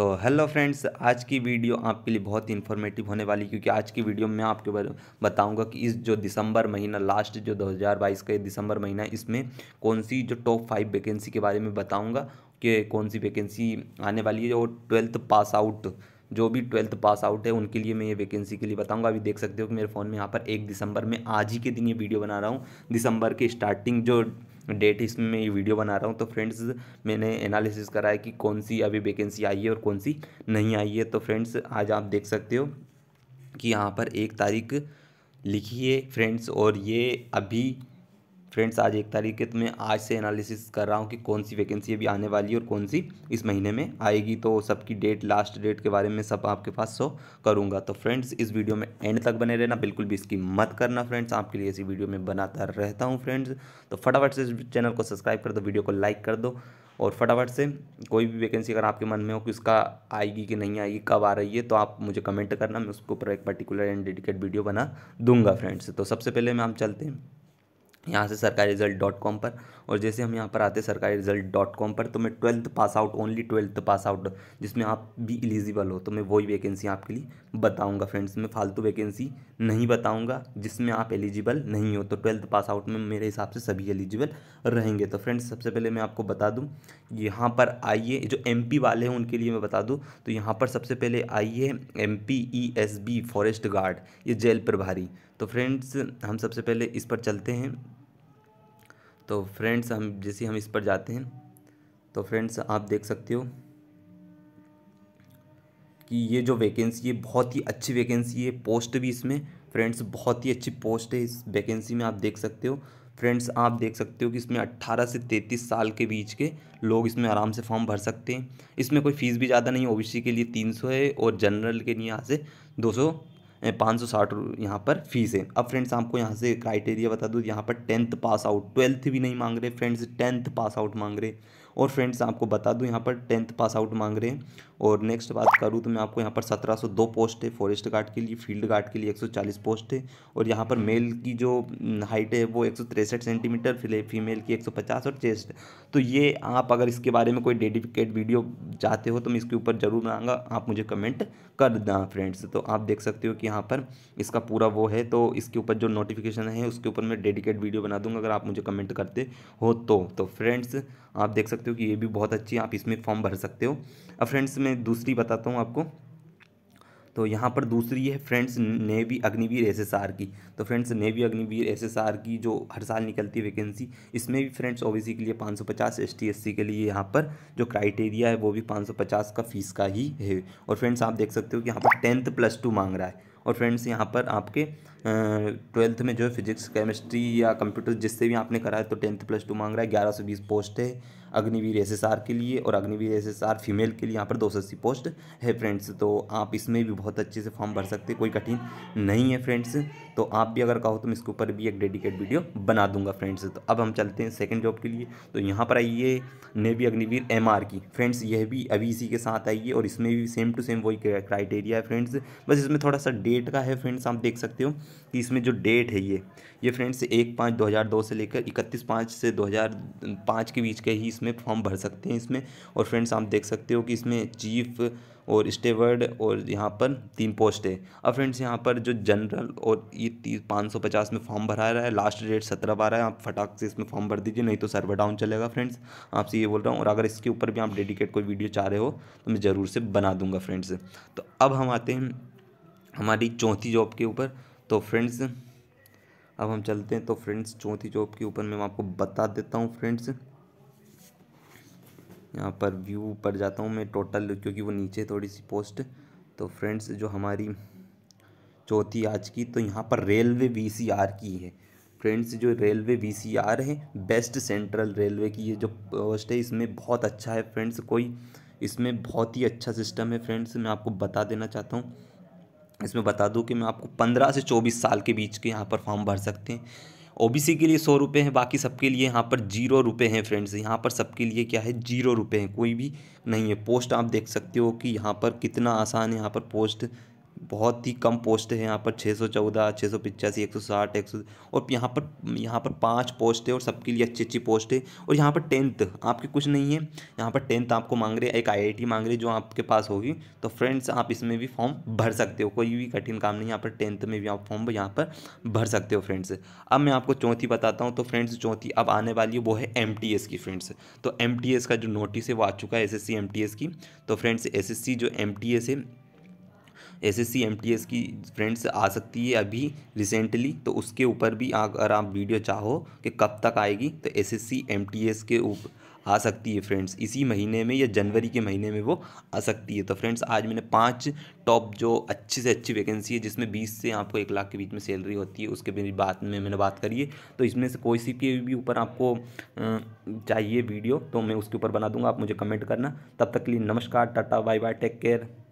तो hello friends आज की वीडियो आपके लिए बहुत ही इन्फॉर्मेटिव होने वाली क्योंकि आज की वीडियो में मैं आपके बारे बताऊंगा कि इस जो दिसंबर महीना लास्ट जो 2022 का दिसंबर महीना इसमें कौन सी जो टॉप फाइव वैकेंसी के बारे में बताऊंगा कि कौन सी वैकेंसी आने वाली है और ट्वेल्थ पास आउट जो भी ट्वेल्थ पास आउट है उनके लिए मैं ये वैकेंसी के लिए बताऊंगा अभी देख सकते हो कि मेरे फ़ोन में यहाँ पर एक दिसंबर में आज ही के दिन ये वीडियो बना रहा हूँ दिसंबर के स्टार्टिंग जो डेट इसमें मैं ये वीडियो बना रहा हूँ तो फ्रेंड्स मैंने एनालिसिस करा है कि कौन सी अभी वैकेंसी आई है और कौन सी नहीं आई है तो फ्रेंड्स आज आप देख सकते हो कि यहाँ पर एक तारीख लिखी है फ्रेंड्स और ये अभी फ्रेंड्स आज एक तारीख के तो मैं आज से एनालिसिस कर रहा हूँ कि कौन सी वैकेंसी अभी आने वाली है और कौन सी इस महीने में आएगी तो सबकी डेट लास्ट डेट के बारे में सब आपके पास शो करूँगा तो फ्रेंड्स इस वीडियो में एंड तक बने रहना बिल्कुल भी इसकी मत करना फ्रेंड्स आपके लिए इसी वीडियो में बनाता रहता हूँ फ्रेंड्स तो फटाफट से चैनल को सब्सक्राइब कर दो वीडियो को लाइक कर दो और फटाफट से कोई भी वैकेंसी अगर आपके मन में हो कि उसका आएगी कि नहीं आएगी कब आ रही है तो आप मुझे कमेंट करना मैं उसके ऊपर एक पर्टिकुलर एंड डेडिकेट वीडियो बना दूंगा फ्रेंड्स तो सबसे पहले मैं हम चलते हैं यहाँ से सरकारी रिजल्ट डॉट कॉम पर और जैसे हम यहाँ पर आते सरकारी रिजल्ट डॉट कॉम पर तो मैं twelfth pass out only twelfth pass out जिसमें आप भी एलिजिबल हो तो मैं वही वैकेंसी आपके लिए बताऊँगा फ्रेंड्स मैं फालतू वैकेंसी नहीं बताऊँगा जिसमें आप एलिजिबल नहीं हो तो ट्वेल्थ पास आउट में मेरे हिसाब से सभी एलिजिबल रहेंगे तो फ्रेंड्स सबसे पहले मैं आपको बता दूँ यहाँ पर आइए जो एम वाले हैं उनके लिए मैं बता दूँ तो यहाँ पर सबसे पहले आइए एम पी फॉरेस्ट गार्ड ये जेल प्रभारी तो फ्रेंड्स हम सबसे पहले इस पर चलते हैं तो फ्रेंड्स हम जैसे हम इस पर जाते हैं तो फ्रेंड्स आप देख सकते हो कि ये जो वैकेंसी है बहुत ही अच्छी वैकेंसी है पोस्ट भी इसमें फ्रेंड्स बहुत ही अच्छी पोस्ट है इस वैकेंसी में आप देख सकते हो फ्रेंड्स आप देख सकते हो कि इसमें 18 से 33 साल के बीच के लोग इसमें आराम से फॉर्म भर सकते हैं इसमें कोई फ़ीस भी ज़्यादा नहीं है ओबीसी के लिए 300 है और जनरल के लिए यहाँ से 200 पाँच सौ साठ यहाँ पर फीस है अब फ्रेंड्स आपको यहाँ से क्राइटेरिया बता दूँ यहाँ पर टेंथ पास आउट ट्वेल्थ भी नहीं मांग रहे फ्रेंड्स टेंथ पास आउट मांग रहे और फ्रेंड्स आपको बता दूँ यहाँ पर टेंथ पास आउट मांग रहे हैं और नेक्स्ट बात करूँ तो मैं आपको यहाँ पर सत्रह सौ दो पोस्ट है फॉरेस्ट गार्ड के लिए फील्ड गार्ड के लिए एक सौ चालीस पोस्ट है और यहाँ पर मेल की जो हाइट हम्म, है वो एक सौ तिरसठ सेंटीमीटर फिर फीमेल की एक सौ पचास और चेस्ट तो ये आप अगर इसके बारे में कोई डेडिकेट वीडियो चाहते हो तो मैं इसके ऊपर ज़रूर बनाऊँगा आप मुझे कमेंट कर दें फ्रेंड्स तो आप देख सकते हो कि यहाँ पर इसका पूरा वो है तो इसके ऊपर जो नोटिफिकेशन है उसके ऊपर मैं डेडिकेट वीडियो बना दूँगा अगर आप मुझे कमेंट करते हो तो, तो फ्रेंड्स आप देख सकते हो कि ये भी बहुत अच्छी है आप इसमें फॉर्म भर सकते हो अब फ्रेंड्स मैं दूसरी बताता हूँ आपको तो यहाँ पर दूसरी है friends navy Agniveer S S R की तो friends navy Agniveer S S R की जो हर साल निकलती है वैकेंसी इसमें भी फ्रेंड्स ओबीसी के लिए पाँच सौ पचास एस टी एस सी के लिए यहाँ पर जो क्राइटेरिया है वो भी पाँच सौ पचास का फीस का ही है और फ्रेंड्स आप देख सकते हो कि यहाँ पर टेंथ प्लस टू मांग रहा है और फ्रेंड्स यहाँ पर आपके ट्वेल्थ में जो है फिजिक्स केमिस्ट्री या कंप्यूटर जिससे भी आपने करा है तो टेंथ प्लस टू मांग रहा है ग्यारह सौ बीस पोस्ट है अग्निवीर एस के लिए और अग्निवीर एस फीमेल के लिए यहाँ पर दो पोस्ट है फ्रेंड्स तो आप इसमें भी बहुत अच्छे से फॉर्म भर सकते कोई कठिन नहीं है फ्रेंड्स तो आप भी अगर कहो तो मैं इसके ऊपर भी एक डेडिकेट वीडियो बना दूंगा फ्रेंड्स तो अब हम चलते हैं सेकेंड जॉब के लिए तो यहाँ पर आइए नेवी अग्निवीर एम की फ्रेंड्स यह भी अभी इसी के साथ आइए और इसमें भी सेम टू सेम वही क्राइटेरिया है फ्रेंड्स बस इसमें थोड़ा सा डेट का है फ्रेंड्स आप देख सकते हो कि इसमें जो डेट है ये ये फ्रेंड्स एक पाँच दो हज़ार दो से लेकर इकतीस पाँच से दो हज़ार पाँच के बीच के ही इसमें फॉर्म भर सकते हैं इसमें और फ्रेंड्स आप देख सकते हो कि इसमें चीफ और स्टेवर्ड और यहाँ पर तीन पोस्ट है अब फ्रेंड्स यहाँ पर जो जनरल और ये तीस पाँच सौ पचास में फॉर्म भरा रहा है लास्ट डेट सत्रह बारह है आप फटाक से इसमें फॉर्म भर दीजिए नहीं तो सर्वर डाउन चलेगा फ्रेंड्स आपसे ये बोल रहा हूँ और अगर इसके ऊपर भी आप डेडिकेट कोई वीडियो चाह रहे हो तो मैं ज़रूर से बना दूंगा फ्रेंड्स तो अब हम आते हैं हमारी चौथी जॉब के ऊपर तो फ्रेंड्स अब हम चलते हैं तो फ्रेंड्स चौथी जॉब के ऊपर मैं आपको बता देता हूँ फ्रेंड्स यहाँ पर व्यू पर जाता हूँ मैं टोटल क्योंकि वो नीचे थोड़ी सी पोस्ट तो फ्रेंड्स जो हमारी चौथी आज की तो यहाँ पर रेलवे वी की है फ्रेंड्स जो रेलवे वी है बेस्ट सेंट्रल रेलवे की ये जो पोस्ट है इसमें बहुत अच्छा है फ्रेंड्स कोई इसमें बहुत ही अच्छा सिस्टम है फ्रेंड्स मैं आपको बता देना चाहता हूँ इसमें बता दूँ कि मैं आपको पंद्रह से चौबीस साल के बीच के यहाँ पर फॉर्म भर सकते हैं ओबीसी के लिए सौ रुपये हैं बाकी सबके लिए यहाँ पर जीरो रुपये हैं फ्रेंड्स यहाँ पर सबके लिए क्या है जीरो रुपये हैं कोई भी नहीं है पोस्ट आप देख सकते हो कि यहाँ पर कितना आसान है यहाँ पर पोस्ट बहुत ही कम पोस्ट है यहाँ पर छः सौ चौदह छः सौ पिचासी एक सौ साठ एक सौ और यहाँ पर यहाँ पर पाँच पोस्ट है और सबके लिए अच्छी अच्छी पोस्ट है और यहाँ पर टेंथ आपके कुछ नहीं है यहाँ पर टेंथ आपको मांग रहे एक आईआईटी मांग रही जो आपके पास होगी तो फ्रेंड्स आप इसमें भी फॉर्म भर सकते हो कोई भी कठिन काम नहीं यहाँ पर टेंथ में भी आप फॉर्म यहाँ पर भर सकते हो फ्रेंड्स अब मैं आपको चौथी बताता हूँ तो फ्रेंड्स चौथी अब आने वाली है वो है एम की फ्रेंड्स तो एम का जो नोटिस है वो आ चुका है एस एस की तो फ्रेंड्स एस जो एम है एसएससी एमटीएस की फ्रेंड्स आ सकती है अभी रिसेंटली तो उसके ऊपर भी अगर आप वीडियो चाहो कि कब तक आएगी तो एसएससी एमटीएस के ऊपर आ सकती है फ्रेंड्स इसी महीने में या जनवरी के महीने में वो आ सकती है तो फ्रेंड्स आज मैंने पांच टॉप जो अच्छी से अच्छी वैकेंसी है जिसमें बीस से आपको एक लाख के बीच में सैलरी होती है उसके मेरी बात में मैंने बात करी है तो इसमें से कोई सी के भी ऊपर आपको चाहिए वीडियो तो मैं उसके ऊपर बना दूंगा आप मुझे कमेंट करना तब तक के लिए नमस्कार tata bye bye take care